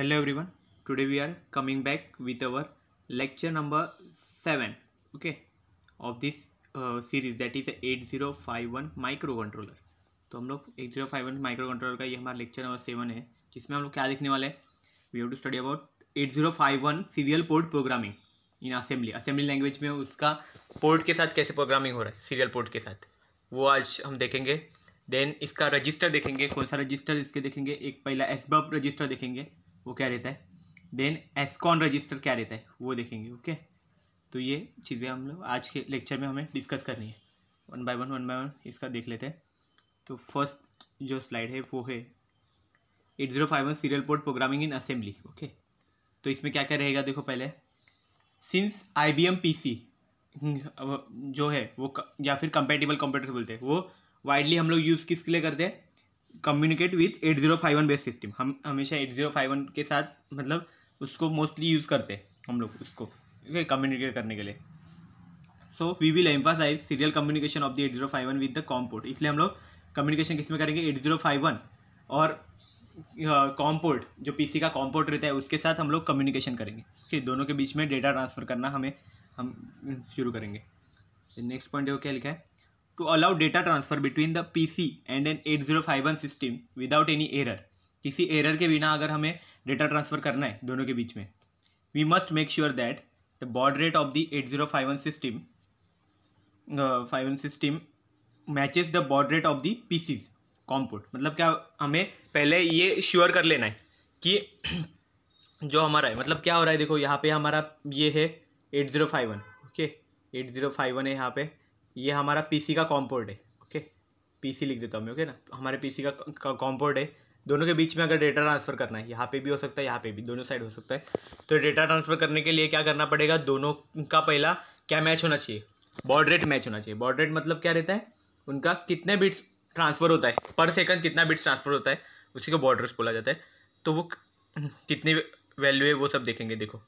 Hello today we are coming back are our lecture number seven okay of this series that is eight zero five one microcontroller तो हम लोग eight zero five one microcontroller का ये हमारा lecture number seven है जिसमें हम लोग क्या देखने वाले हैं we have to study about eight zero five one serial port programming in assembly assembly language में उसका पोर्ट के साथ कैसे प्रोग्रामिंग हो रहा है सीरियल पोर्ट के साथ वो आज हम देखेंगे देन इसका रजिस्टर देखेंगे कौन सा रजिस्टर इसके देखेंगे एक पहला एसबब रजिस्टर देखेंगे वो क्या रहता है देन एस्कॉन रजिस्टर क्या रहता है वो देखेंगे ओके okay? तो ये चीज़ें हम लोग आज के लेक्चर में हमें डिस्कस करनी है one by one one by one इसका देख लेते हैं तो फर्स्ट जो स्लाइड है वो है eight zero five one serial port programming in assembly okay तो इसमें क्या क्या रहेगा देखो पहले since I B M P C जो है वो या फिर कंपेटेबल कंप्यूटर बोलते हैं वो वाइडली हम लोग यूज़ किसके लिए करते हैं communicate with eight zero five one base system हम हमेशा एट जीरो फाइव वन के साथ मतलब उसको मोस्टली यूज़ करते हैं हम लोग उसको ठीक कम्युनिकेट करने के लिए so we will emphasize serial communication of the eight zero five one with the com port इसलिए हम लोग कम्युनिकेशन किस में करेंगे एट जीरो फाइव वन और कॉम पोर्ट जो पीसी का कॉम पोर्ट रहता है उसके साथ हम लोग कम्युनिकेशन करेंगे ठीक है दोनों के बीच में डेटा ट्रांसफ़र करना हमें हम शुरू करेंगे नेक्स्ट पॉइंट क्या लिखा है to allow data transfer between the PC and an 8051 system without any error. किसी एरर के बिना अगर हमें डेटा ट्रांसफ़र करना है दोनों के बीच में we must make sure that the baud rate of the eight zero five one system five one system match the baud rate of the P C's com port मतलब क्या हमें पहले ये श्योर कर लेना है कि जो हमारा है मतलब क्या हो रहा है देखो यहाँ पे हमारा ये है eight zero five one okay eight zero five one है यहाँ पे ये हमारा पीसी का कॉम्पोर्ट है ओके पीसी लिख देता हूँ मैं ओके ना हमारे पीसी का कॉम्पोर्ट है दोनों के बीच में अगर डेटा ट्रांसफ़र करना है यहाँ पे भी हो सकता है यहाँ पे भी दोनों साइड हो सकता है तो डेटा ट्रांसफ़र करने के लिए क्या करना पड़ेगा दोनों का पहला क्या मैच होना चाहिए बॉड रेट मैच होना चाहिए बॉड रेट मतलब क्या रहता है उनका कितने बिट्स ट्रांसफ़र होता है पर सेकंड कितना बिट्स ट्रांसफ़र होता है उसी को बॉड रेट बोला जाता है तो वो कितनी वैल्यू है वो सब देखेंगे देखो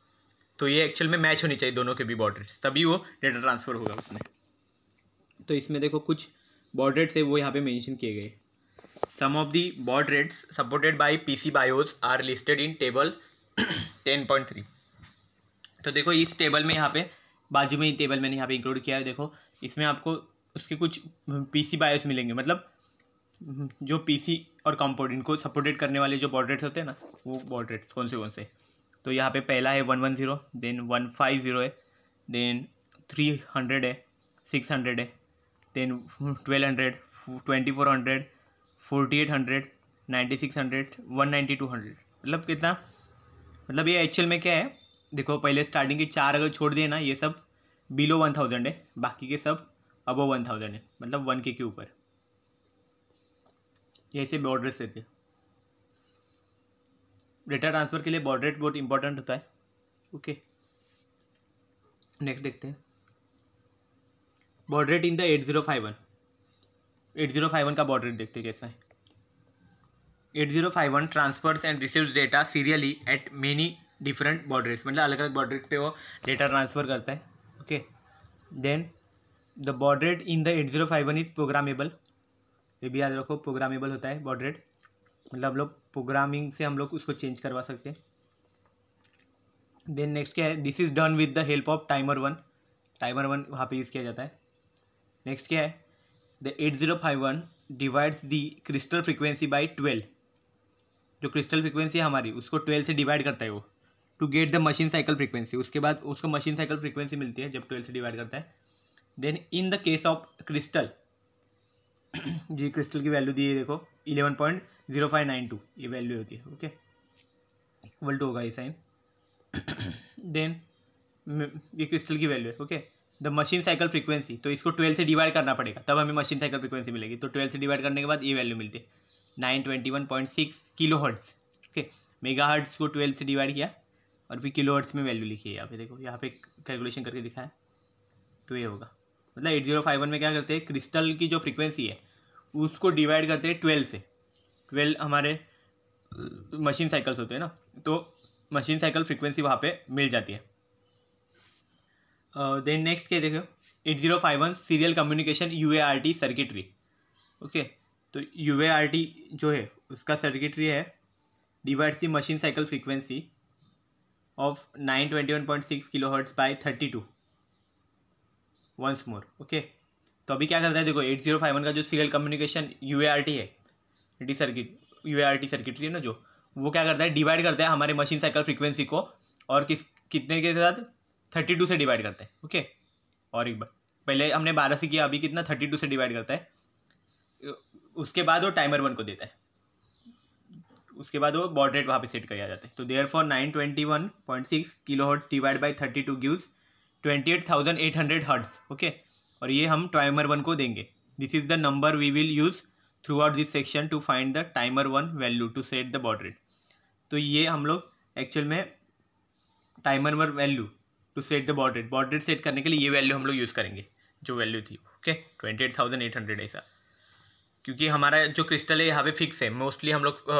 तो ये एक्चुअल में मैच होनी चाहिए दोनों के भी बॉड रेट्स तभी वो डेटा ट्रांसफ़र होगा उसमें तो इसमें देखो कुछ बॉड रेट्स है वो यहाँ पे मेंशन किए गए some of the baud rates supported by PC BIOS are listed in table ten point three तो देखो इस टेबल में यहाँ पे बाजू में ही टेबल मैंने यहाँ पे इंक्लूड किया है देखो इसमें आपको उसके कुछ पीसी बायोस मिलेंगे मतलब जो पीसी और कॉम्पोर्ट इनको सपोर्टेड करने वाले जो बॉड रेट्स होते हैं ना वो बॉड रेट्स कौन से कौन से तो यहाँ पे पहला है one one zero then one five zero है देन थ्री हंड्रेड है सिक्स हंड्रेड है twelve hundred hundred hundred twenty four forty eight ninety six hundred one ninety two hundred मतलब कितना मतलब ये एक्चुअल में क्या है देखो पहले स्टार्टिंग के चार अगर छोड़ दिए ना ये सब बिलो वन थाउजेंड है बाकी के सब अबो वन थाउजेंड है मतलब वन के के ऊपर ऐसे बॉर्डर्स रहते हैं डेटा ट्रांसफ़र के लिए बॉर्डर बहुत इंपॉर्टेंट होता है ओके नेक्स्ट देखते हैं baud rate in the eight zero five one eight zero five one का बॉर्ड रेट देखते कैसा है eight zero five one transfers and receive data serially at many different baud rates मतलब अलग अलग बॉर्ड रेट पर वो डेटा ट्रांसफ़र करता है okay then the baud rate in the eight zero five one is programmable ये भी याद रखो प्रोग्रामेबल होता है बॉड रेट मतलब हम लोग प्रोग्रामिंग से हम लोग उसको चेंज करवा सकते हैं देन नेक्स्ट क्या है this is done with the help of timer one timer one वहाँ पे यूज़ किया जाता है नेक्स्ट क्या है the eight zero five one divides the crystal frequency by twelve जो क्रिस्टल फ्रिक्वेंसी है हमारी उसको ट्वेल्व से डिवाइड करता है वो to get the machine cycle frequency उसके बाद उसको मशीन साइकिल फ्रिक्वेंसी मिलती है जब ट्वेल्व से डिवाइड करता है then in the case of crystal जी क्रिस्टल की वैल्यू दी है देखो eleven point zero five nine two ये वैल्यू होती है ओके इक्वल टू होगा ये साइन देन ये क्रिस्टल की वैल्यू है okay the machine cycle frequency तो इसको ट्वेल्व से डिवाइड करना पड़ेगा तब हमें मशीन साइकिल फ्रीक्वेंसी मिलेगी तो ट्वेल्व से डिवाइड करने के बाद ये वैल्यू मिलती है nine twenty one point six kilo hertz okay mega hertz को ट्वेल्व से डिवाइड किया और फिर किलो हर्ट्स में वैल्यू लिखी है यहाँ पे देखो यहाँ पे कैलकुलेशन करके दिखाया तो ये होगा मतलब एट जीरो फाइव वन में क्या करते हैं क्रिस्टल की जो फ्रीक्वेंसी है उसको डिवाइड करते हैं ट्वेल्व से ट्वेल्व हमारे मशीन साइकिल्स होते हैं ना तो मशीन साइकिल फ्रीक्वेंसी वहाँ पर मिल जाती है देन uh, नेक्स्ट क्या देखो eight zero five one serial communication U A R T circuitry okay तो यू ए आर टी जो है उसका सर्किटरी है divide the machine cycle frequency of nine twenty one point six kilo hertz by thirty two once more okay तो अभी क्या करता है देखो एट जीरो फाइव वन का जो serial communication U A R T है the circuit U A R T circuitry है ना जो वो क्या करता है डिवाइड करता है हमारे मशीन साइकिल फ्रीक्वेंसी को और किस कितने के साथ थर्टी टू से डिवाइड करते हैं ओके और एक बार पहले हमने बारह से किया अभी कितना थर्टी टू से डिवाइड करता है उसके बाद वो टाइमर वन को देता है उसके बाद वो बॉड रेट वहाँ पर सेट किया जाता है तो therefore nine twenty one point six kilo hertz divide by thirty two gives twenty eight thousand eight hundred hertz okay और ये हम टाइमर वन को देंगे this is the number we will use throughout this section to find the timer one value to set the baud rate तो ये हम लोग actual में timer one value to set the baud rate baud rate set करने के लिए ये value हम लोग यूज़ करेंगे जो वैल्यू थी okay twenty eight thousand eight hundred ऐसा क्योंकि हमारा जो क्रिस्टल है यहाँ पे फिक्स है मोस्टली हम लोग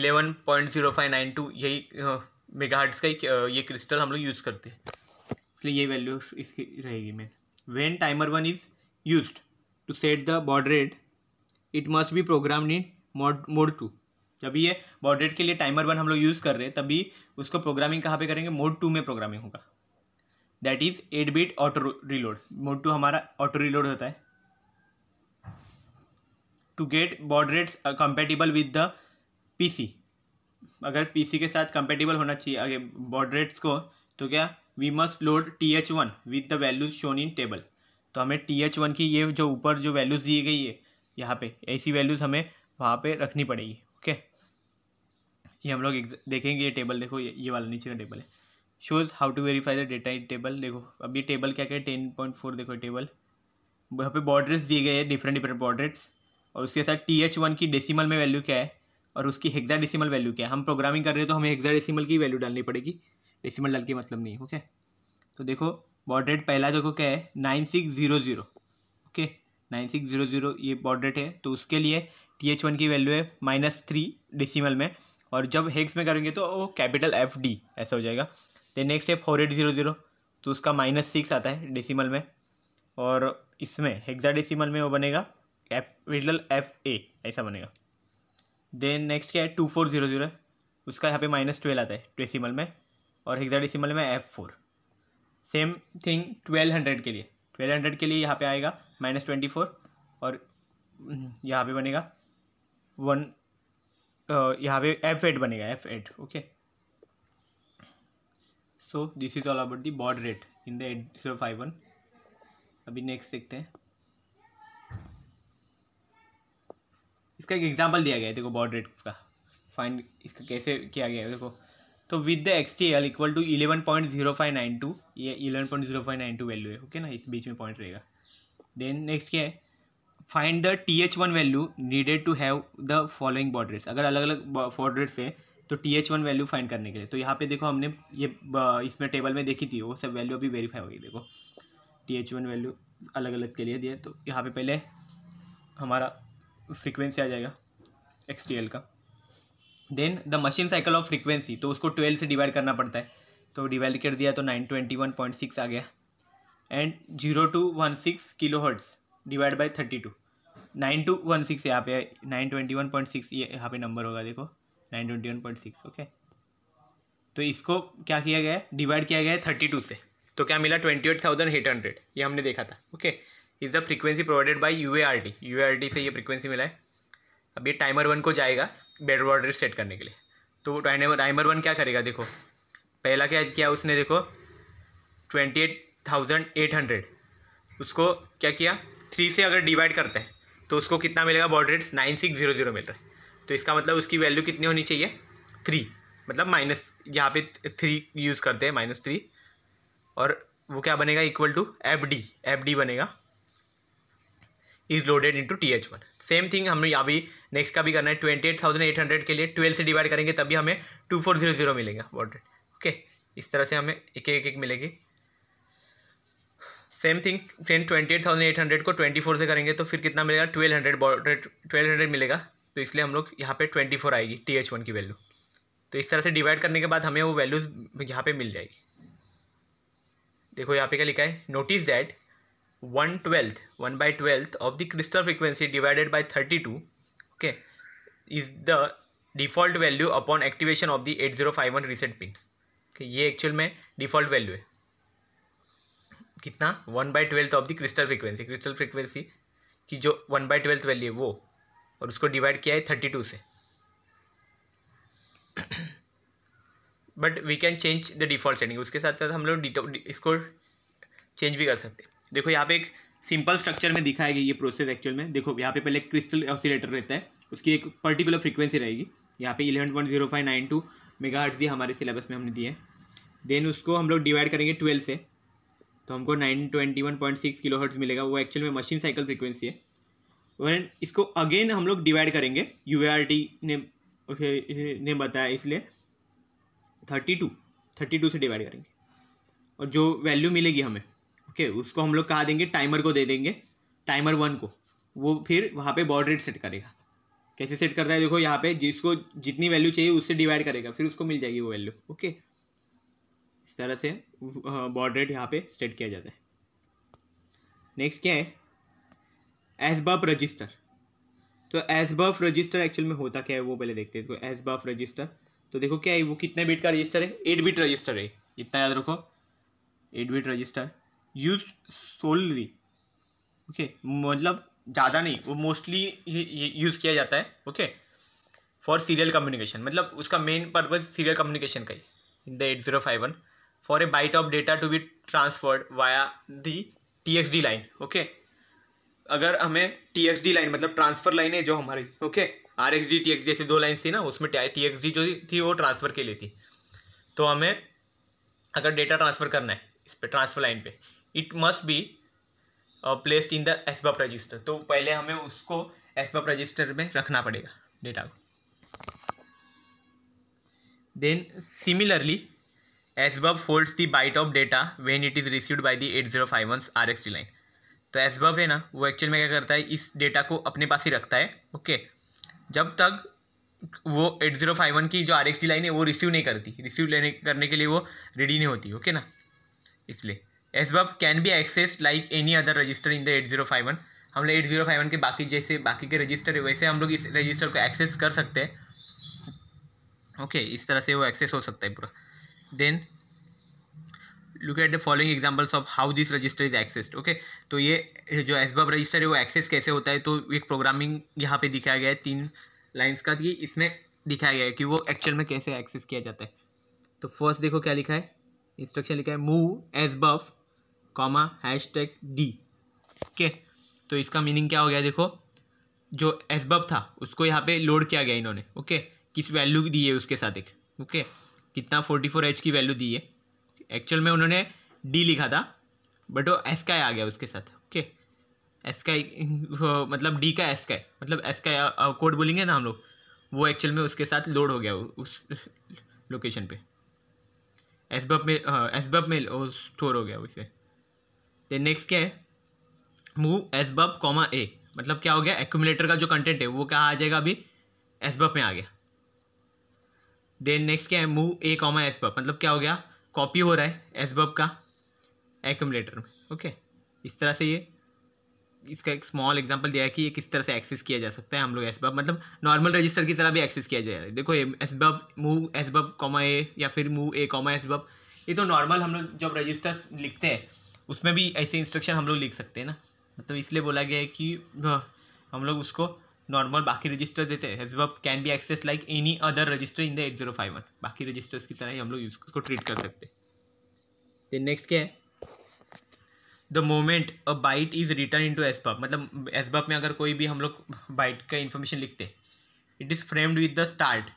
eleven point zero five nine two यही मेगा uh, हर्ट्स का ही uh, ये क्रिस्टल हम लोग यूज़ करते हैं इसलिए ये वैल्यू इसकी रहेगी main when timer one is use to set the baud rate it must be program in mode mode two जब ये बॉड रेट के लिए टाइमर वन हम लोग यूज़ कर रहे हैं तभी उसको प्रोग्रामिंग कहाँ पे करेंगे मोड टू में प्रोग्रामिंग होगा that is eight bit auto reload mode two हमारा ऑटो रिलोड होता है to get baud rates compatible with the PC अगर पीसी के साथ कंपेटिबल होना चाहिए अगर बॉड रेट्स को तो क्या we must load T H one with the values shown in table तो हमें टी एच वन की ये जो ऊपर जो वैल्यूज़ दी गई है यहाँ पे ऐसी वैल्यूज़ हमें वहाँ पे रखनी पड़ेगी ओके ये हम लोग देखेंगे ये टेबल देखो ये ये वाला नीचे का टेबल है shows how to verify the data in table देखो अब ये टेबल क्या क्या है टेन पॉइंट फोर देखो टेबल यहाँ पे बॉर्डर्स दिए गए हैं डिफरेंट डिफरेंट बॉर्डर्स और उसके साथ टी एच वन की डेसिमल में वैल्यू क्या है और उसकी हेक्जा डेसिमल वैल्यू क्या है हम प्रोग्रामिंग कर रहे हैं तो हमें हेक्जा डेसिमल की वैल्यू डालनी पड़ेगी डेसिमल डाल के मतलब नहीं ओके तो देखो बॉर्डरेट पहला देखो क्या है nine six zero zero okay nine six zero zero ये बॉर्डरेट है तो उसके लिए टी एच वन की वैल्यू है माइनस थ्री डेसीमल में और जब हेक्स में करेंगे तो वो कैपिटल एफ डी ऐसा हो जाएगा देन नेक्स्ट है फोर एट ज़ीरो ज़ीरो तो उसका माइनस सिक्स आता है डेसिमल में और इसमें हेक्सा डेसिमल में वो बनेगा एफ एफ ए ऐसा बनेगा देन नेक्स्ट क्या है टू फोर ज़ीरो ज़ीरो उसका यहाँ पे माइनस ट्वेल्व आता है डेसिमल में और हेक्सा डेसिमल में F four same thing twelve hundred के लिए ट्वेल्व हंड्रेड के लिए यहाँ पे आएगा माइनस ट्वेंटी फोर और यहाँ पे बनेगा वन यहाँ पे एफ एट बनेगा F eight okay so this is all about the baud rate in the eight zero five one अभी नेक्स्ट देखते हैं इसका एक एग्जाम्पल दिया गया है देखो बॉड रेट का फाइंड इसका कैसे किया गया है देखो तो with the X T L equal to eleven point zero five nine two ये eleven point zero five nine two value है ओके ना इस बीच में पॉइंट रहेगा देन नेक्स्ट क्या है find the T H one value needed to have the following baud rates अगर अलग अलग बॉड रेट्स है तो T H one value find करने के लिए तो यहाँ पे देखो हमने ये इसमें टेबल में देखी थी वो सब वैल्यू अभी वेरीफाई होगी देखो टी एच वन वैल्यू अलग अलग के लिए दिए तो यहाँ पे पहले हमारा फ्रीक्वेंसी आ जाएगा एक्स टी एल का then the machine cycle of frequency तो उसको ट्वेल्व से डिवाइड करना पड़ता है तो डिवाइड कर दिया तो nine twenty one point six आ गया and zero two one six kilo hertz divide by thirty two nine two one six यहाँ पे nine twenty one point six ये यहाँ पे नंबर होगा देखो nine twenty one point six okay तो इसको क्या किया गया है डिवाइड किया गया है थर्टी टू से तो क्या मिला twenty eight thousand eight hundred ये हमने देखा था okay is the frequency provided by U A R D U A R D से ये फ्रीक्वेंसी मिला है अब ये टाइमर वन को जाएगा बेड वाटर सेट करने के लिए तो टाइमर टाइमर वन क्या करेगा देखो पहला क्या किया उसने देखो twenty eight thousand eight hundred उसको क्या किया थ्री से अगर डिवाइड करते हैं तो उसको कितना मिलेगा baud rates nine six zero zero मिल रहा है तो इसका मतलब उसकी वैल्यू कितनी होनी चाहिए थ्री मतलब माइनस यहाँ पे थ्री यूज़ करते हैं माइनस थ्री और वो क्या बनेगा equal to F D F D बनेगा is loaded to T H one same thing हमें यहाँ भी नेक्स्ट का भी करना है twenty eight thousand eight hundred के लिए ट्वेल्व से डिवाइड करेंगे तभी हमें टू फोर जीरो जीरो मिलेगा वॉट रेट ओके इस तरह से हमें एक एक एक मिलेगी same thing twenty eight thousand eight hundred को ट्वेंटी फोर से करेंगे तो फिर कितना मिलेगा twelve hundred baud rate twelve hundred मिलेगा तो इसलिए हम लोग यहाँ पे ट्वेंटी फोर आएगी टी एच वन की वैल्यू तो इस तरह से डिवाइड करने के बाद हमें वो वैल्यूज़ यहाँ पे मिल जाएगी देखो यहाँ पे क्या लिखा है notice that one twelfth one by twelfth of the crystal frequency divided by thirty two okay is the default value upon activation of the eight zero five one reset pin ये एक्चुअल में default value है कितना one by twelfth of the crystal frequency crystal frequency की जो one by twelfth value है वो और उसको डिवाइड किया है थर्टी टू से but we can change the default setting उसके साथ साथ हम लोग इसको चेंज भी कर सकते हैं देखो यहाँ पे एक सिंपल स्ट्रक्चर में दिखाया गया ये प्रोसेस एक्चुअल में देखो यहाँ पे पहले क्रिस्टल ऑसिलेटर रहता है उसकी एक पर्टिकुलर फ्रीक्वेंसी रहेगी यहाँ पे eleven point zero five nine two mega hertz ही हमारे सिलेबस में हमने दिए देन उसको हम लोग डिवाइड करेंगे ट्वेल्व से तो हमको nine twenty one point six kilo hertz मिलेगा वो एक्चुअल में मशीन साइकिल फ्रीक्वेंसी है और इसको अगेन हम लोग डिवाइड करेंगे यू ए आर टी ने ने बताया इसलिए थर्टी टू थर्टी टू से डिवाइड करेंगे और जो वैल्यू मिलेगी हमें ओके okay, उसको हम लोग कहा देंगे टाइमर को दे देंगे टाइमर वन को वो फिर वहाँ पे बॉड रेट सेट करेगा कैसे सेट करता है देखो यहाँ पे जिसको जितनी वैल्यू चाहिए उससे डिवाइड करेगा फिर उसको मिल जाएगी वो वैल्यू ओके okay? इस तरह से बॉड uh, रेट यहाँ पे सेट किया जाता है नेक्स्ट क्या है एसबफ रजिस्टर तो एसबफ रजिस्टर एक्चुअल में होता क्या है वो पहले देखते हैं इसको एसबफ रजिस्टर तो देखो क्या है वो कितने बिट का रजिस्टर है एट बिट रजिस्टर है इतना याद रखो eight bit register use solely okay मतलब ज़्यादा नहीं वो मोस्टली यूज़ किया जाता है ओके फॉर सीरियल कम्युनिकेशन मतलब उसका मेन पर्पज सीरियल कम्युनिकेशन का ही in the eight zero five one for a byte of data to be transferred via the T X D line okay अगर हमें T X D line मतलब transfer line है जो हमारी okay R X D T X D ऐसी दो line थी ना उसमें टी एक्स डी जो थी वो ट्रांसफर के लिए थी तो हमें अगर डेटा ट्रांसफर करना है इस पर ट्रांसफर लाइन पे it must be placed in the SBUF register तो पहले हमें उसको एसबप रजिस्टर में रखना पड़ेगा डेटा को then similarly SBUF holds the byte of data when it is received by the eight zero five one R X D line तो SBUF है ना वो एक्चुअल में क्या करता है इस डेटा को अपने पास ही रखता है ओके जब तक वो एट ज़ीरो फाइव वन की जो आर एक्स डी लाइन है वो रिसीव नहीं करती रिसीव लेने करने के लिए वो रेडी नहीं होती ओके ना इसलिए SBUF can be access like any other register in the eight zero five one हम लोग एट ज़ीरो फाइव वन के बाकी जैसे बाकी के रजिस्टर है वैसे हम लोग इस रजिस्टर को एक्सेस कर सकते हैं ओके okay, इस तरह से वो एक्सेस हो सकता है पूरा then look at the following examples of how this register is accessed okay तो ये जो एसबब रजिस्टर है वो एक्सेस कैसे होता है तो एक प्रोग्रामिंग यहाँ पे दिखाया गया है तीन लाइन्स का कि इसमें दिखाया गया है कि वो एक्चुअल में कैसे एक्सेस किया जाता है तो फर्स्ट देखो क्या लिखा है इंस्ट्रक्शन लिखा है move S comma hash tag D okay तो इसका मीनिंग क्या हो गया देखो जो एस था उसको यहाँ पे लोड किया गया इन्होंने ओके okay? किस वैल्यू दी है उसके साथ एक ओके okay? कितना फोर्टी फोर एच की वैल्यू दी है एक्चुअल में उन्होंने डी लिखा था बट वो एसकाई आ गया उसके साथ ओके एसकाई मतलब डी का एसकाई मतलब एसकाई कोड बोलेंगे ना हम लोग वो एक्चुअल में उसके साथ लोड हो गया उस लोकेशन पे एसबब में एसबब में स्टोर हो गया उसे देन नेक्स्ट क्या है मूव एसबब कॉमा ए मतलब क्या हो गया एक्यूमुलेटर का जो कंटेंट है वो क्या आ जाएगा अभी एसबब में आ गया देन नेक्स्ट क्या है मूव ए कॉमा एसबब मतलब क्या हो गया कॉपी हो रहा है एसबब का एकमलेटर में ओके इस तरह से ये इसका एक स्मॉल एग्जांपल दिया है कि ये किस तरह से एक्सेस किया जा सकता है हम लोग एसबब मतलब नॉर्मल रजिस्टर की तरह भी एक्सेस किया जा रहा है देखो एसबब मूव एसबब कॉमा ए या फिर मूव ए कॉमा एसबब ये तो नॉर्मल हम लोग जब रजिस्टर्स लिखते हैं उसमें भी ऐसे इंस्ट्रक्शन हम लोग लिख सकते हैं ना मतलब इसलिए बोला गया है कि हाँ, हम लोग उसको नॉर्मल बाकी रजिस्टर्स देते हैं access like any other register in the eight zero five 8051 बाकी रजिस्टर्स की तरह ही हम लोग यूज़ को ट्रीट कर सकते हैं नेक्स्ट क्या है the moment a byte is written into SBUF मतलब एसबब में अगर कोई भी हम लोग बाइट का इन्फॉर्मेशन लिखते हैं it is framed with the start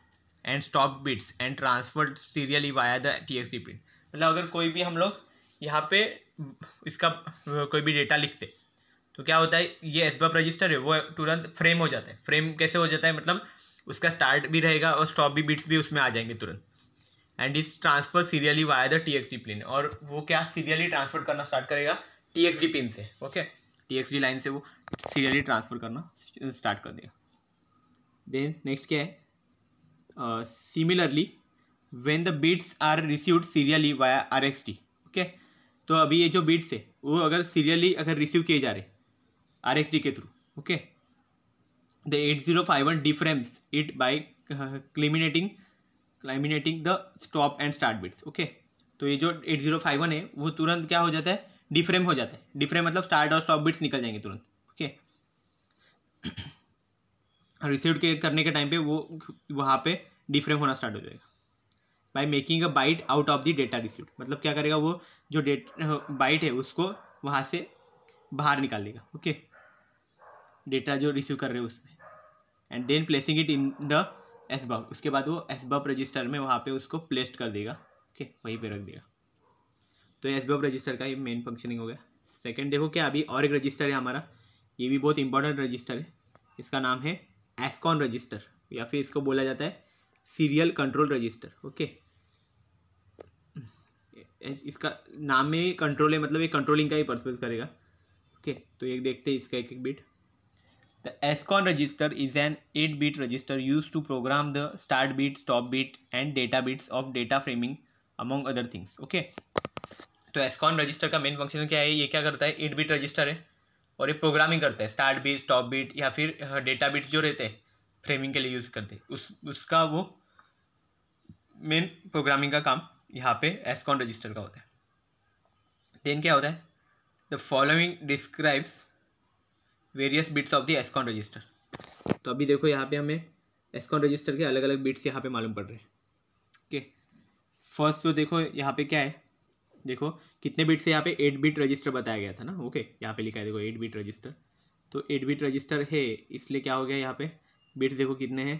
and stop bits and transferred serially via the T S D print मतलब अगर कोई भी हम लोग यहाँ पे इसका कोई भी डेटा लिखते तो क्या होता है ये एस बफ रजिस्टर है वो तुरंत फ्रेम हो जाता है फ्रेम कैसे हो जाता है मतलब उसका स्टार्ट भी रहेगा और स्टॉप भी बीट्स भी उसमें आ जाएंगे तुरंत and is transfer serially via the T X D pin और वो क्या सीरियली ट्रांसफर करना स्टार्ट करेगा टी एक्स डी पिन से okay T X D line से वो सीरियली ट्रांसफर करना स्टार्ट कर देगा देन नेक्स्ट क्या है similarly when the bits are received serially via R X T okay तो अभी ये जो बीट्स है वो अगर सीरियली अगर रिसीव किए जा रहे आर डी के through okay the eight zero five one deframes it by eliminating eliminating the stop and start bits okay तो ये जो एट जीरो फाइव वन है वो तुरंत क्या हो जाता है डिफ्रेम हो जाता है डिफ्रेम मतलब स्टार्ट और स्टॉप बिट्स निकल जाएंगे तुरंत ओके रिसीव करने के टाइम पे वो वहाँ पे डिफ्रेम होना स्टार्ट हो जाएगा by making a byte out of the data receive मतलब क्या करेगा वो जो डेट बाइट है उसको वहाँ से बाहर निकाल देगा ओके okay? डेटा जो रिसीव कर रहे हो उसमें and then placing it in the SBUF उसके बाद वो एसबब रजिस्टर में वहाँ पे उसको प्लेस्ड कर देगा ओके okay, वहीं पे रख देगा तो एस बब रजिस्टर का ये मेन फंक्शनिंग हो गया सेकेंड देखो क्या अभी और एक रजिस्टर है हमारा ये भी बहुत इंपॉर्टेंट रजिस्टर है इसका नाम है एसकॉन रजिस्टर या फिर इसको बोला जाता है सीरियल कंट्रोल रजिस्टर ओके इसका नाम में कंट्रोल है मतलब ये कंट्रोलिंग का ही पर्पज करेगा ओके तो एक देखते हैं इसका एक एक bit The ESCON register is an 8-bit register used to program the start bit, stop bit and data bits of data framing among other things. Okay. तो एस्कॉन रजिस्टर का मेन फंक्शन क्या है ये क्या करता है एट बिट रजिस्टर है और ये प्रोग्रामिंग करता है स्टार्ट बीट स्टॉप बीट या फिर डेटा बीट जो रहते हैं फ्रेमिंग के लिए यूज़ करते हैं उस उसका वो मेन प्रोग्रामिंग का काम यहाँ पे एस्कॉन रजिस्टर का होता है देन क्या होता है the following describes various bits of the SCON register तो अभी देखो यहाँ पे हमें एस्कॉन रजिस्टर के अलग अलग बिट्स यहाँ पे मालूम पड़ रहे हैं ओके फर्स्ट तो देखो यहाँ पे क्या है देखो कितने बिट्स है यहाँ पे एट बिट रजिस्टर बताया गया था ना ओके यहाँ पे लिखा है देखो एट बिट रजिस्टर तो एट बिट रजिस्टर है इसलिए क्या हो गया यहाँ पे बिट्स देखो कितने हैं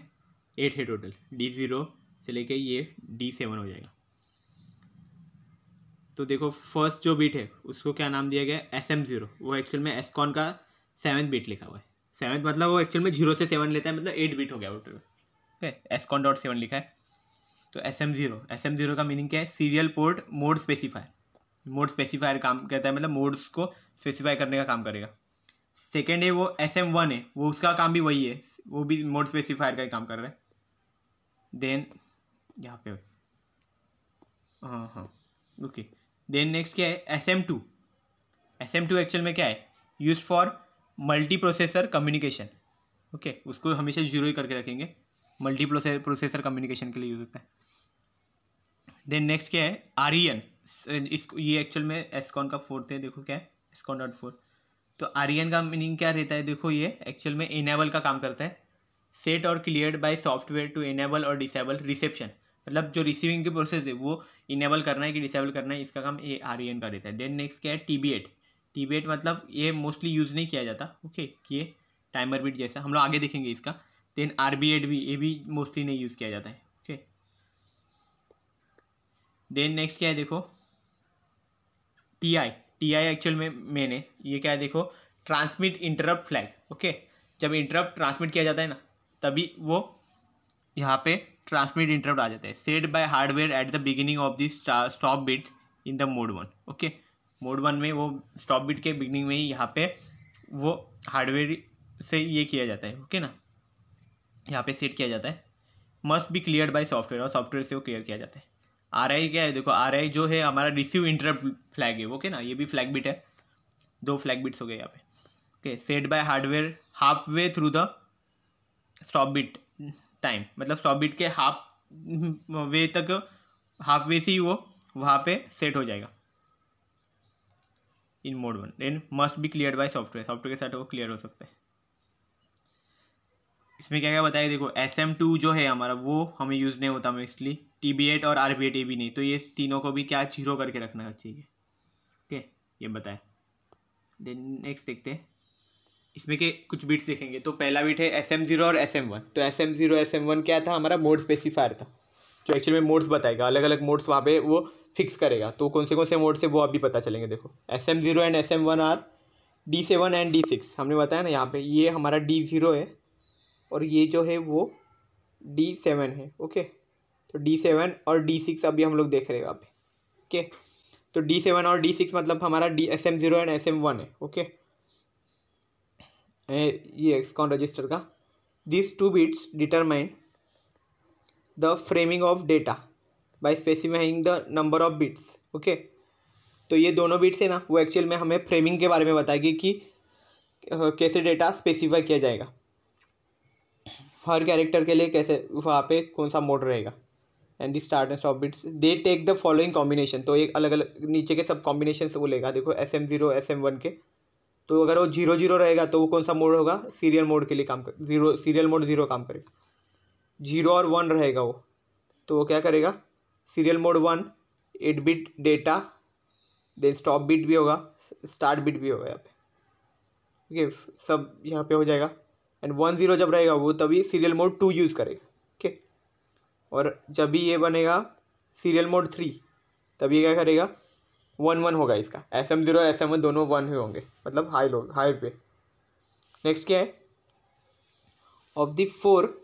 एट है टोटल डी ज़ीरो से लेके ये डी सेवन हो जाएगा तो देखो फर्स्ट जो बिट है उसको क्या नाम दिया गया एस एम ज़ीरो वो एक्चुअल में एसकॉन का सेवन बीट लिखा हुआ है सेवन मतलब वो एक्चुअल में जीरो से सेवन लेता है मतलब एट बीट हो गया वो ठीक है एसकॉन डॉट सेवन लिखा है तो S M zero S M zero का मीनिंग क्या है serial port mode specifier mode specifier काम करता है मतलब मोड्स को स्पेसिफाई करने का काम करेगा सेकेंड है वो एस एम वन है वो उसका काम भी वही है वो भी मोड स्पेसिफायर का ही काम कर रहा है देन यहाँ पे हाँ हाँ ओके देन नेक्स्ट क्या है S M two S M two actual में क्या है use for multi processor communication okay उसको हमेशा जीरो ही करके रखेंगे मल्टी प्रोसेसर कम्युनिकेशन के लिए यूज़ होता है देन नेक्स्ट क्या है आर्यन e इसको ये एक्चुअल में एसकॉन का फोर्थ है देखो क्या है एसकॉन डॉट फोर तो आर्यन e का मीनिंग क्या रहता है देखो ये एक्चुअल में इनेबल का काम करता है सेट और clear by software to enable और डिसेबल रिसेप्शन मतलब जो रिसीविंग की प्रोसेस है वो इनेबल करना है कि डिसेबल करना है इसका काम ए आर e का रहता है देन नेक्स्ट क्या है टी बी एट टीबेट मतलब ये मोस्टली यूज़ नहीं किया जाता ओके कि ये टाइमर बीट जैसा हम लोग आगे देखेंगे इसका देन आर बी एड भी ये भी मोस्टली नहीं यूज़ किया जाता है ओके देन नेक्स्ट क्या है देखो T I T I actual में मेन है ये क्या है देखो ट्रांसमिट इंटरप्ट फ्लैग ओके जब इंटरप्ट ट्रांसमिट किया जाता है ना तभी वो यहाँ पे ट्रांसमिट इंटरप्ट आ जाता है set by hardware at the beginning of this stop bits in the mode one okay mode one में वो स्टॉप बिट के बिगनिंग में ही यहाँ पे वो हार्डवेयर से ये किया जाता है ओके ना यहाँ पे सेट किया जाता है must be clear by software और सॉफ्टवेयर से वो क्लियर किया जाता है आर आई क्या है देखो आर आई जो है हमारा रिसीव इंटरप्ट फ्लैग है ओके ना ये भी फ्लैग बिट है दो फ्लैग बिट्स हो गए यहाँ पे okay set by hardware half way through the stop bit time मतलब स्टॉप बिट के हाफ वे तक हाफ वे से ही वो वहाँ पे सेट हो जाएगा in mode one then must be clear by software software के साथ वो क्लियर हो सकता है इसमें क्या क्या बताया देखो एस एम टू जो है हमारा वो हमें यूज़ नहीं होता मोस्टली टी बी एट और आर बी एट ए भी नहीं तो ये तीनों को भी क्या जीरो करके रखना चाहिए ठीक है ये बताया देन नेक्स्ट देखते हैं इसमें के कुछ बीट्स देखेंगे तो पहला बीट है एस एम जीरो और एस एम वन तो S M zero S M one क्या था हमारा मोड स्पेसिफायर था जो एक्चुअली में मोड्स बताएगा अलग अलग मोड्स वहाँ पे वो फिक्स करेगा तो कौन से कौन से मोड से वो आप भी पता चलेंगे देखो S M zero and S M one are D seven and D six हमने बताया ना यहाँ पे ये हमारा डी ज़ीरो है और ये जो है वो डी सेवन है ओके तो डी सेवन और डी सिक्स अभी हम लोग देख रहे हैं यहाँ पे ओके तो डी सेवन और डी सिक्स मतलब हमारा D S M zero and S M one है ओके ये एक्सकॉन रजिस्टर का this two bits determine the framing of data by specifying the number of bits okay तो ये दोनों बिट्स है ना वो एक्चुअल में हमें फ्रेमिंग के बारे में बताएगी कि कैसे डेटा स्पेसिफाई किया जाएगा हर कैरेक्टर के लिए कैसे वहाँ पे कौन सा मोड रहेगा and the start and stop bits they take the following combination तो एक अलग अलग नीचे के सब कॉम्बिनेशन वो लेगा देखो S M zero S M one के तो अगर वो जीरो जीरो रहेगा तो वो कौन सा मोड होगा सीरियल मोड के लिए काम कर जीरो सीरियल मोड जीरो काम करेगा जीरो और वन रहेगा वो तो वो क्या करेगा serial mode one eight bit data then stop bit भी होगा स्टार्ट बिट भी होगा यहाँ पे ओके है सब यहाँ पे हो जाएगा एंड वन ज़ीरो जब रहेगा वो तभी सीरियल मोड टू यूज़ करेगा ओके है और जब भी ये बनेगा सीरियल मोड थ्री तब ये क्या करेगा वन वन होगा इसका S M zero S M one दोनों वन ही होंगे मतलब हाई लोग हाई पे नेक्स्ट क्या है of the four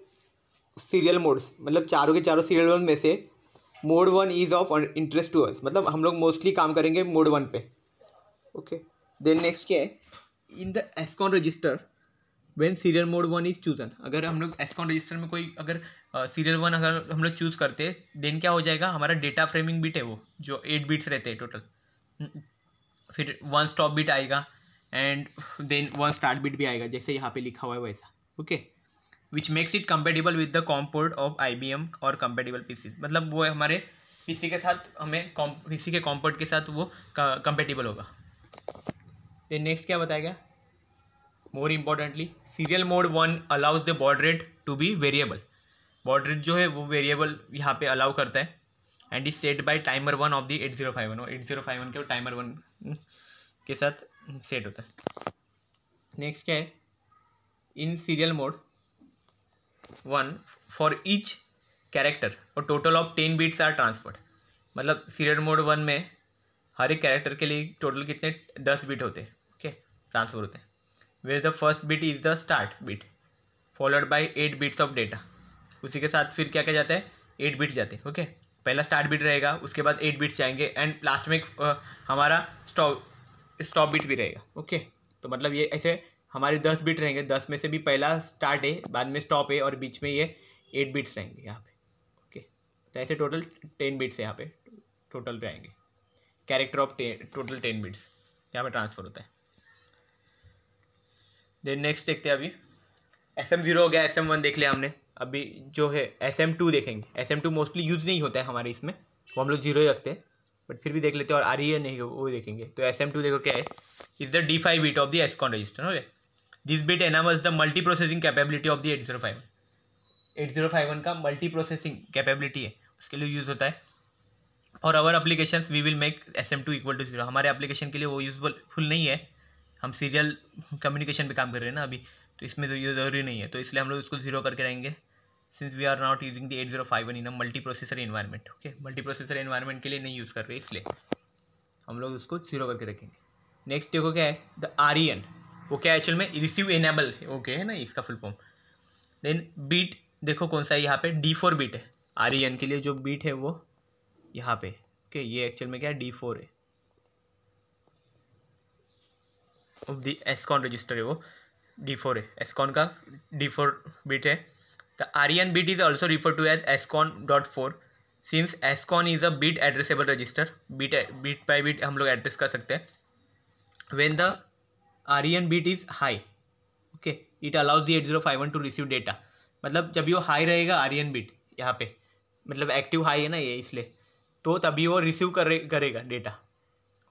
serial modes मतलब चारों के चारों सीरियल मोड में से mode one is of interest to us मतलब हम लोग मोस्टली काम करेंगे मोड वन पे ओके देन नेक्स्ट क्या है in the SCON register when serial mode one is chosen अगर हम लोग एस्कॉन रजिस्टर में कोई अगर सीरियल uh, वन अगर हम लोग चूज़ करते हैं देन क्या हो जाएगा हमारा डेटा फ्रेमिंग बिट है वो जो एट बिट्स रहते हैं टोटल हम्म, फिर वन स्टॉप बिट आएगा and then one start bit भी आएगा जैसे यहाँ पे लिखा हुआ है वैसा okay okay? Which makes it compatible with the COM port of I B M और कम्पेटिबल पीसीज मतलब वो हमारे पीसी के साथ हमें पी के कॉम्पोर्ट के साथ वो कंपेटेबल होगा देन नेक्स्ट क्या बताया गया more importantly serial mode one allows the baud rate to be variable baud rate जो है वो वेरिएबल यहाँ पे अलाउ करता है and is set by timer one of the eight zero five one और एट जीरो फाइव वन के timer one के साथ सेट होता है नेक्स्ट क्या है in serial mode one for each character और total of ten bits are transferred मतलब सीरियल मोड वन में हर एक कैरेक्टर के लिए टोटल कितने दस बीट होते हैं ओके ट्रांसफर होते हैं where the first bit is the start bit followed by eight bits of data उसी के साथ फिर क्या क्या जाता है एट बीट जाते हैं ओके पहला स्टार्ट बीट रहेगा उसके बाद एट बीट्स जाएंगे एंड लास्ट में हमारा स्टॉप स्टॉप बीट भी रहेगा ओके तो मतलब ये ऐसे हमारे दस बिट रहेंगे दस में से भी पहला स्टार्ट है बाद में स्टॉप है और बीच में ये एट बिट्स रहेंगे यहाँ पे ओके तो ऐसे टोटल टेन बिट्स यहाँ पे टोटल पे आएंगे character of total ten bits यहाँ पे ट्रांसफ़र होता है देन नेक्स्ट देखते हैं अभी एस एम ज़ीरो हो गया एस एम वन देख लिया हमने अभी जो है एस एम टू देखेंगे S M two mostly use नहीं होता है हमारे इसमें वो हम लोग जीरो ही रखते हैं बट फिर भी देख लेते हैं और आ रही है नहीं वो देखेंगे तो एस एम टू देखो क्या है is the D five bit of the SCON register okay this bit enables the multi processing capability of the eight zero five eight zero five one का मल्टी प्रोसेसिंग कैपेबिलिटी है उसके लिए use होता है और our application we will make S M two equal to zero हमारे application के लिए वो यूजफुल नहीं है हम सीरियल कम्युनिकेशन पे काम कर रहे हैं ना अभी तो इसमें तो ज़रूरी नहीं है तो इसलिए हम लोग इसको जीरो करके रहेंगे since we are not using the eight zero five one in multi processor environment okay multi processor environment के लिए नहीं यूज़ कर रहे इसलिए हम लोग उसको जीरो करके रखेंगे नेक्स्ट देखो क्या है द आरियन वो क्या है एक्चुअल में रिसीव एनेबल ओके है ना इसका फुल फॉर्म देन बीट देखो कौन सा है यहाँ पे डी फोर बीट है आर ई एन के लिए जो बीट है वो यहाँ पे ओके ये एक्चुअल में क्या है डी फोर है ऑफ द एसकॉन रजिस्टर है वो डी फोर है एसकॉन का डी फोर बीट है the N bit is also refer to as SCON dot four since SCON is a bit addressable register bit bit by bit हम लोग address कर सकते हैं when the REN bit is high okay it allows the eight zero five one to receive data मतलब जब वो high रहेगा Aryan beat यहाँ पे मतलब एक्टिव हाई है ना ये इसलिए तो तभी वो रिसीव करे करेगा data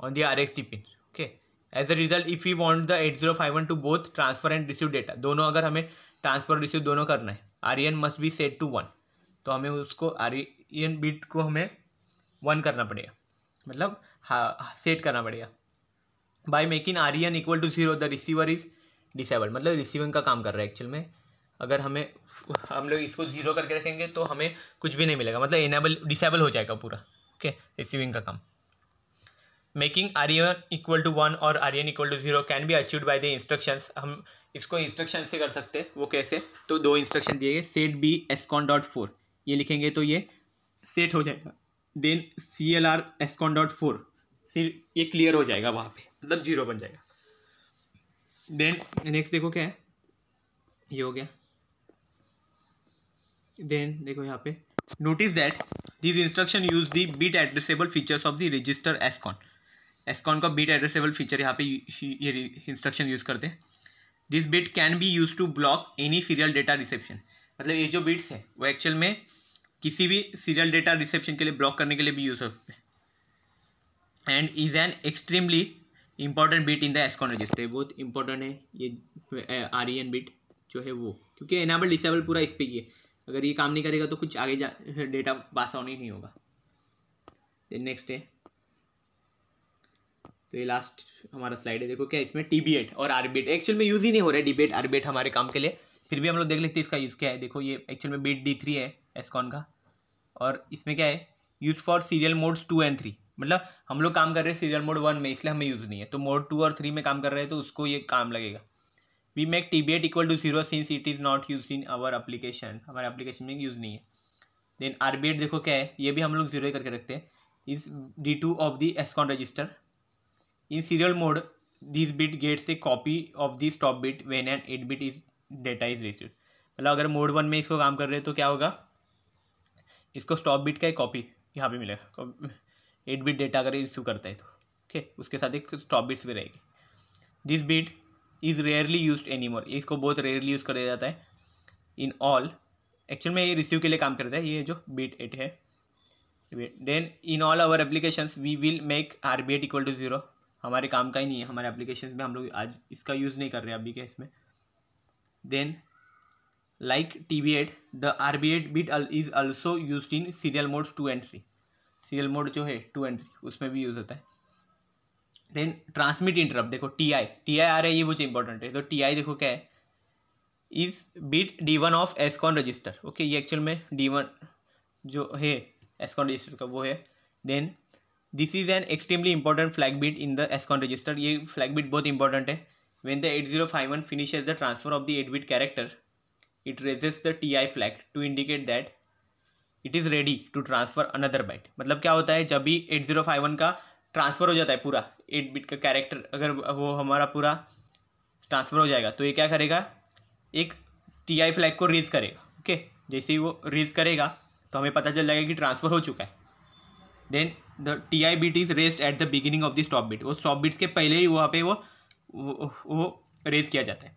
on the R X T pin okay as a result if you want the eight zero five one to both transfer and receive data दोनों अगर हमें ट्रांसफर रिसीव दोनों करना है REN must be set to one तो हमें उसको Aryan beat को हमें वन करना पड़ेगा मतलब हाँ सेट करना पड़ेगा by making R N equal to zero the receiver is disable मतलब रिसीविंग का काम कर रहा है एक्चुअल में अगर हमें हम लोग इसको जीरो करके रखेंगे तो हमें कुछ भी नहीं मिलेगा मतलब इनेबल डिसेबल हो जाएगा पूरा ओके रिसीविंग का काम making R N equal to one और R N equal to zero can be achieve by the instruction हम इसको इंस्ट्रक्शन से कर सकते हैं वो कैसे तो दो इंस्ट्रक्शन दिए गए set B SCON dot four ये लिखेंगे तो ये सेट हो जाएगा then C L R SCON dot four फिर ये क्लियर हो जाएगा वहाँ पे मतलब जीरो बन जाएगा देन नेक्स्ट देखो क्या है ये हो गया देन देखो यहाँ पे notice that this instruction use the bit addressable features of the register SCON SCON का बीट एड्रेसेबल फीचर यहाँ पे ये इंस्ट्रक्शन यूज़ करते हैं this bit can be use to block any serial data reception मतलब ये जो बिट्स है वो एक्चुअल में किसी भी सीरियल डेटा रिसेप्शन के लिए ब्लॉक करने के लिए भी यूज होते हैं and is an extremely important bit in the SCON register है बहुत इंपॉर्टेंट है ये आर ई एन बिट जो है वो क्योंकि एनाबल डिसेबल पूरा इस पर ही है अगर ये काम नहीं करेगा तो कुछ आगे जा डेटा पास ऑन ही नहीं होगा देन नेक्स्ट है तो ये लास्ट हमारा स्लाइड है देखो क्या इसमें टी बी एट और आर एट एक्चुअल में यूज़ ही नहीं हो रहा है डी बेट आर बेट हमारे काम के लिए फिर भी हम लोग देख लेते हैं इसका यूज़ क्या है देखो ये एक्चुअल में बीट डी थ्री है एसकॉन का और इसमें क्या है use for serial modes two and three मतलब हम लोग काम कर रहे हैं सीरियल मोड वन में इसलिए हमें यूज़ नहीं है तो मोड टू और थ्री में काम कर रहे हैं तो उसको ये काम लगेगा we make T B eight equal to zero since it is not use in our application हमारे अप्लीकेशन में यूज़ नहीं है देन आर बी एट देखो क्या है ये भी हम लोग जीरो ही करके रखते हैं is D two of the SCON register in serial mode this bit gets a copy of this top bit when and eight bit is data is receive मतलब अगर मोड वन में इसको काम कर रहे हैं तो क्या होगा इसको स्टॉप बिट का एक कॉपी यहाँ पे मिलेगा एट बिट डेटा अगर रिसीव करता है तो ओके okay? उसके साथ एक स्टॉप बिट्स भी रहेगी this bit is rarely use any more इसको बहुत रेयरली यूज़ कर दिया जाता है इन ऑल एक्चुअल में ये रिसीव के लिए काम करता है ये जो बीट एट है then in all our application we will make R B eight equal to zero हमारे काम का ही नहीं है हमारे एप्लीकेशन में हम लोग आज इसका यूज़ नहीं कर रहे अभी के इसमें then like T B eight the R B eight bit is also use in serial modes two and three serial mode जो है टू एंड थ्री उसमें भी यूज़ होता है देन ट्रांसमिट इंटरप्ट देखो टी आई टी आई आ रहा है ये मुझे इंपॉर्टेंट है तो टी आई देखो क्या है is bit D one of SCON register okay ये एक्चुअल में डी वन जो है एसकॉन रजिस्टर का वो है then this is an extremely important flag bit in the SCON register ये फ्लैग बीट बहुत इंपॉर्टेंट है the eight zero one finish as the transfer of the eight bit character it raises the T I flag to indicate that it is ready to transfer another bite मतलब क्या होता है जब भी eight zero five one का transfer हो जाता है पूरा एट बिट का कैरेक्टर अगर वो हमारा पूरा ट्रांसफ़र हो जाएगा तो ये क्या करेगा एक टी आई फ्लैग को रेज करेगा ओके जैसे ही वो रेज करेगा तो हमें पता चल जाएगा कि ट्रांसफ़र हो चुका है then the T I bit is raised at the beginning of the stop bit वो स्टॉप बीट्स के पहले ही वहाँ पे वो वो, वो रेज किया जाता है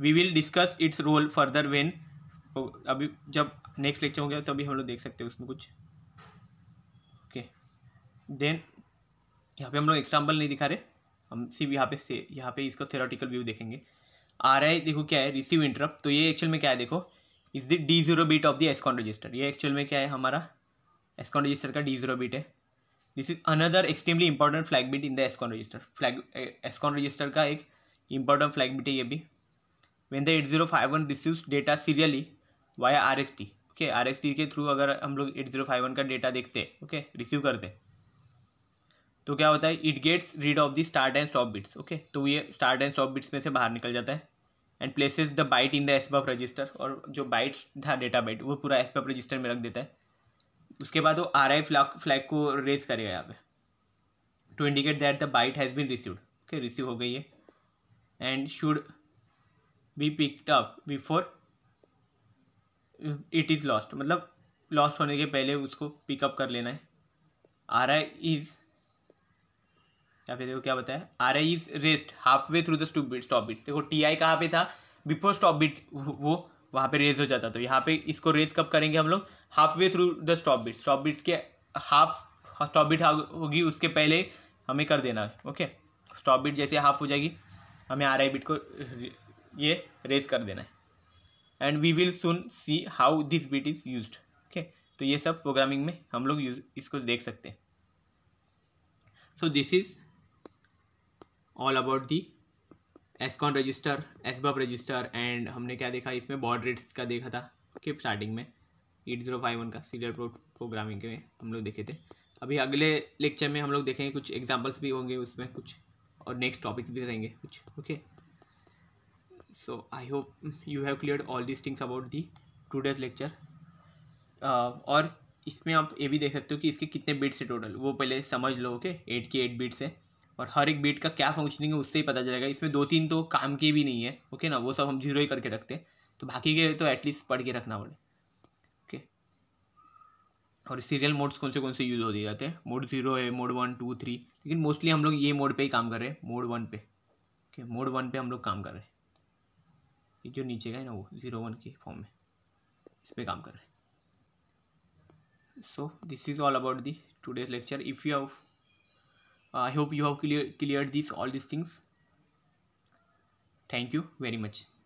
we will discuss its role further when आपको अभी जब नेक्स्ट लेक्चर हो गया तो अभी हम लोग देख सकते हैं उसमें कुछ ओके देन यहाँ पे हम लोग एग्जाम्पल नहीं दिखा रहे हम सिर्फ यहाँ पे से यहाँ पे इसका थेरोटिकल व्यू देखेंगे आर आई देखो क्या है रिसीव इंटरप्ट तो ये एक्चुअल में क्या है देखो is the D zero bit of the SCON register ये एक्चुअल में क्या है हमारा एसकॉन रजिस्टर का डी जीरो बीट है this is another extremely important flag bit in the SCON register flag SCON register का एक इंपॉर्टेंट फ्लैग बीट है ये भी when the eight zero five one receive data serially via R X T okay R X T के through अगर हम लोग eight zero five one का डेटा देखते ओके रिसीव करते तो क्या होता है it gets rid of the start and stop bits okay तो ये स्टार्ट एंड स्टॉप बिट्स में से बाहर निकल जाता है and places the byte in the SBUF register और जो बाइट था डेटा बाइट वो पूरा एसबफ रजिस्टर में रख देता है उसके बाद वो आर आई फ्लैग फ्लैग को रेज करेगा यहाँ पे to indicate that the byte has been received okay receive हो गई है and should be picked up before it is lost मतलब लॉस्ट होने के पहले उसको पिकअप कर लेना है आर आई इज़ क्या फिर देखो क्या बताया R I is raised half way through the stop bit stop bit देखो टी आई कहाँ पे था बिफोर स्टॉप बिट वो वहाँ पे रेज हो जाता तो यहाँ पे इसको रेज कब करेंगे हम लोग half way through the stop bit stop bits के हाफ स्टॉप बिट होगी उसके पहले हमें कर देना है ओके स्टॉप बिट जैसे हाफ हो जाएगी हमें आर आई बिट को ये रेज कर देना है and we will soon see how this bit is use okay तो ये सब प्रोग्रामिंग में हम लोग यूज इसको देख सकते हैं so this is all about the SCON register SBUF register and हमने क्या देखा इसमें बॉड रेट्स का देखा था कि स्टार्टिंग में एट जीरो फाइव वन का सीरियल प्रोग्रामिंग में हम लोग देखे थे अभी अगले लेक्चर में हम लोग देखेंगे कुछ एग्जाम्पल्स भी होंगे उसमें कुछ और नेक्स्ट टॉपिक्स भी रहेंगे कुछ okay okay? so i hope you have cleared all these things about the today's lecture uh, और इसमें आप ये भी देख सकते हो कि इसके कितने बीट्स है टोटल वो पहले समझ लो ओके एट के एट बिट्स है और हर एक बीट का क्या फंक्शनिंग है उससे ही पता चलेगा इसमें दो तीन तो काम के भी नहीं है ओके ना वो सब हम जीरो ही करके रखते हैं तो बाकी के तो एटलीस्ट पढ़ के रखना पड़े ओके और सीरियल मोड्स कौन से कौन से यूज़ हो दिए जाते हैं मोड जीरो है मोड वन टू थ्री लेकिन मोस्टली हम लोग ये मोड पे ही काम कर रहे हैं मोड वन पे ओके मोड वन पे हम लोग काम कर रहे हैं जो नीचे का है ना वो ज़ीरो वन के फॉर्म में इस पर काम कर रहे हैं so this is all about the today's lecture if you have I hope you have clear clear this all this things thank you very much